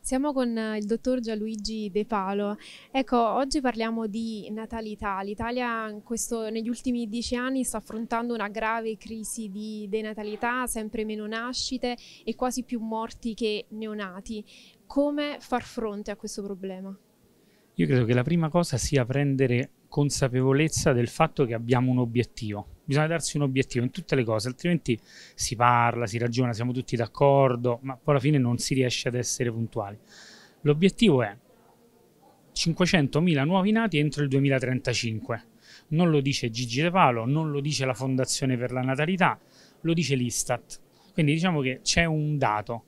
Siamo con eh, il dottor Gianluigi De Palo. Ecco, oggi parliamo di natalità. L'Italia negli ultimi dieci anni sta affrontando una grave crisi di denatalità, sempre meno nascite e quasi più morti che neonati. Come far fronte a questo problema? Io credo che la prima cosa sia prendere consapevolezza del fatto che abbiamo un obiettivo bisogna darsi un obiettivo in tutte le cose, altrimenti si parla, si ragiona, siamo tutti d'accordo, ma poi alla fine non si riesce ad essere puntuali. L'obiettivo è 500.000 nuovi nati entro il 2035. Non lo dice Gigi De Palo, non lo dice la Fondazione per la Natalità, lo dice l'Istat. Quindi diciamo che c'è un dato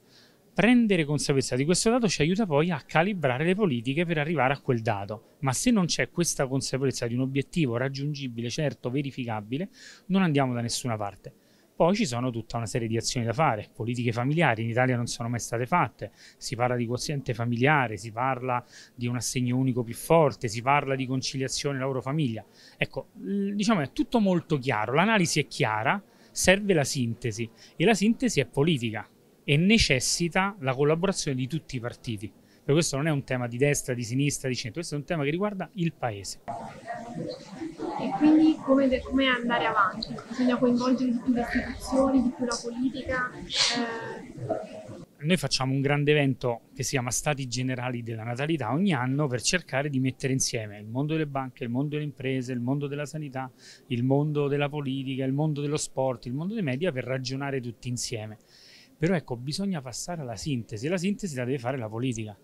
prendere consapevolezza di questo dato ci aiuta poi a calibrare le politiche per arrivare a quel dato, ma se non c'è questa consapevolezza di un obiettivo raggiungibile, certo, verificabile, non andiamo da nessuna parte. Poi ci sono tutta una serie di azioni da fare, politiche familiari in Italia non sono mai state fatte, si parla di quoziente familiare, si parla di un assegno unico più forte, si parla di conciliazione lavoro-famiglia. Ecco, diciamo è tutto molto chiaro, l'analisi è chiara, serve la sintesi e la sintesi è politica, e necessita la collaborazione di tutti i partiti. Per questo non è un tema di destra, di sinistra, di centro, questo è un tema che riguarda il Paese. E quindi come, come andare avanti? Bisogna coinvolgere di più le istituzioni, di più la politica? Eh... Noi facciamo un grande evento che si chiama Stati Generali della Natalità ogni anno per cercare di mettere insieme il mondo delle banche, il mondo delle imprese, il mondo della sanità, il mondo della politica, il mondo dello sport, il mondo dei media per ragionare tutti insieme. Però ecco, bisogna passare alla sintesi, la sintesi la deve fare la politica.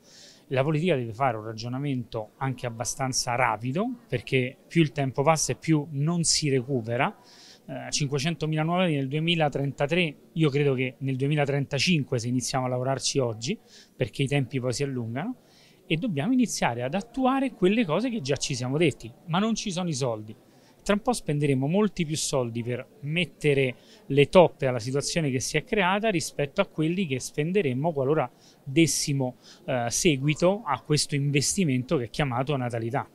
La politica deve fare un ragionamento anche abbastanza rapido, perché più il tempo passa e più non si recupera. 500.000 eh, nuovi nel 2033, io credo che nel 2035 se iniziamo a lavorarci oggi, perché i tempi poi si allungano, e dobbiamo iniziare ad attuare quelle cose che già ci siamo detti, ma non ci sono i soldi. Tra un po' spenderemo molti più soldi per mettere le toppe alla situazione che si è creata rispetto a quelli che spenderemmo qualora dessimo eh, seguito a questo investimento che è chiamato natalità.